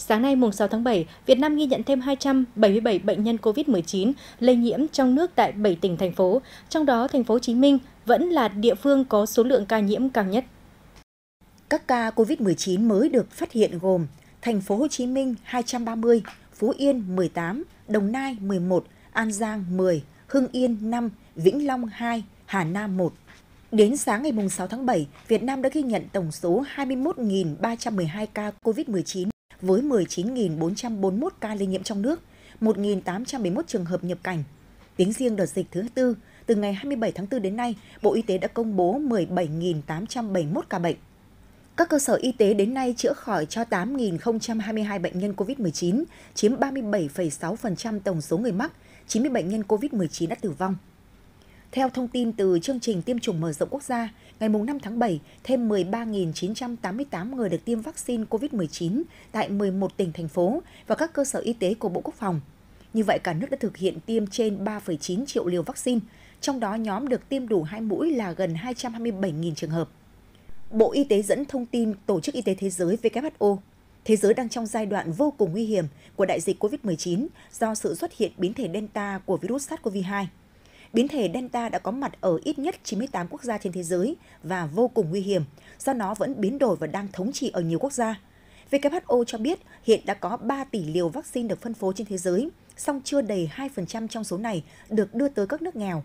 Sáng nay mùng 6 tháng 7, Việt Nam ghi nhận thêm 277 bệnh nhân COVID-19 lây nhiễm trong nước tại 7 tỉnh thành phố, trong đó thành phố Hồ Chí Minh vẫn là địa phương có số lượng ca nhiễm cao nhất. Các ca COVID-19 mới được phát hiện gồm thành phố Hồ Chí Minh 230, Phú Yên 18, Đồng Nai 11, An Giang 10, Hưng Yên 5, Vĩnh Long 2, Hà Nam 1. Đến sáng ngày 6 tháng 7, Việt Nam đã ghi nhận tổng số 21.312 ca COVID-19 với 19.441 ca lây nhiễm trong nước, 1.871 trường hợp nhập cảnh. Tính riêng đợt dịch thứ tư, từ ngày 27 tháng 4 đến nay, Bộ Y tế đã công bố 17.871 ca bệnh. Các cơ sở y tế đến nay chữa khỏi cho 8.022 bệnh nhân COVID-19, chiếm 37,6% tổng số người mắc, 90 bệnh nhân COVID-19 đã tử vong. Theo thông tin từ chương trình tiêm chủng mở rộng quốc gia, ngày 5 tháng 7, thêm 13.988 người được tiêm vaccine COVID-19 tại 11 tỉnh, thành phố và các cơ sở y tế của Bộ Quốc phòng. Như vậy, cả nước đã thực hiện tiêm trên 3,9 triệu liều vaccine, trong đó nhóm được tiêm đủ 2 mũi là gần 227.000 trường hợp. Bộ Y tế dẫn thông tin Tổ chức Y tế Thế giới WHO Thế giới đang trong giai đoạn vô cùng nguy hiểm của đại dịch COVID-19 do sự xuất hiện biến thể Delta của virus SARS-CoV-2. Biến thể Delta đã có mặt ở ít nhất 98 quốc gia trên thế giới và vô cùng nguy hiểm, do nó vẫn biến đổi và đang thống trị ở nhiều quốc gia. WHO cho biết hiện đã có 3 tỷ liều vaccine được phân phối trên thế giới, song chưa đầy 2% trong số này được đưa tới các nước nghèo.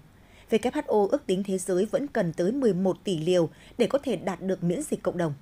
WHO ước tính thế giới vẫn cần tới 11 tỷ liều để có thể đạt được miễn dịch cộng đồng.